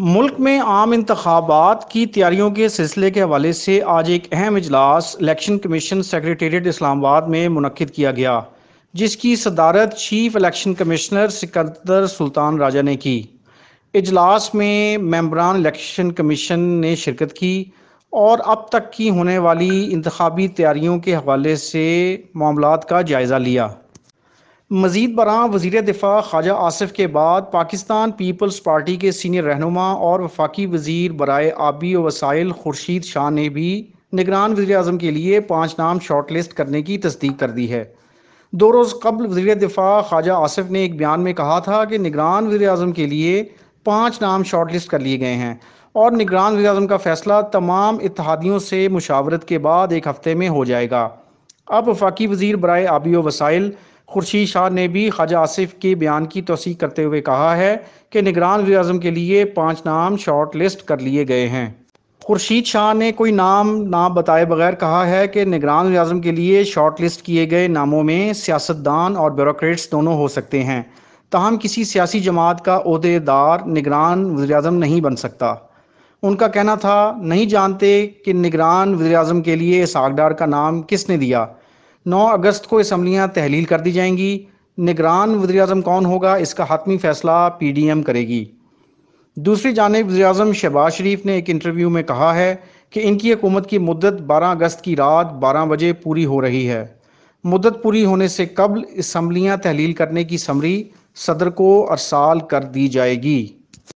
मुल्क में आम इंतबात की तैयारियों के सिलसिले के हवाले से आज एक अहम इजलास इलेक्शन कमीशन सेक्रेटेरिएट इस्लामाबाद में मनद किया गया जिसकी सदारत chief election commissioner Sikandar Sultan Raja ने की इजलास में मेम्बरान इलेक्शन कमीशन ने शिरकत की और अब तक की होने वाली इंतबी तैयारियों के हवाले से मामला का जायज़ा लिया मजीद बरआं वजीर दिफा ख्वाजा आसफ के बाद पाकिस्तान पीपल्स पार्टी के सीनियर रहनुमा और वफाकी वजीर बरए आबी वसाइल खुर्शीद शाह ने भी निगरान वजी अजम के लिए पाँच नाम शॉर्ट लिस्ट करने की तस्दीक कर दी है दो रोज़ कबल वजी दिफा ख्वाजा आसफ ने एक बयान में कहा था कि निगरान वजी अजम के लिए पाँच नाम शॉर्ट लिस्ट कर लिए गए हैं और निगरान वजी अजम का फैसला तमाम इतिहादियों से मुशावरत के बाद एक हफ्ते में हो जाएगा अब वफाकी वजीर बरए आबी वसाइल खुर्शीद शाह ने भी ख्वाजा आसिफ के बयान की तोसीक करते हुए कहा है कि निगरान अजम के लिए पाँच नाम शॉर्ट लिस्ट कर लिए गए हैं खुर्शीद शाह ने कोई नाम ना बताए बगैर कहा है कि निगरान वजम के लिए शॉर्ट लिस्ट किए गए नामों में सियासतदान और ब्यूरोट्रेट्स दोनों हो सकते हैं तहम किसी सियासी जमात का अहदेदार निगरान वजम नहीं बन सकता उनका कहना था नहीं जानते कि निगरान वजी अजम के लिए आगडार का नाम किसने दिया 9 अगस्त को इसम्बलियाँ तहलील कर दी जाएंगी निगरान वजी अजम कौन होगा इसका हतमी फैसला पी डी एम करेगी दूसरी जानब वजी अजम शहबाज शरीफ ने एक इंटरव्यू में कहा है कि इनकी हुकूमत की मदत बारह अगस्त की रात बारह बजे पूरी हो रही है मदत पूरी होने से कबल इसम्बलियाँ तहलील करने की समरी सदर को अरसाल कर दी जाएगी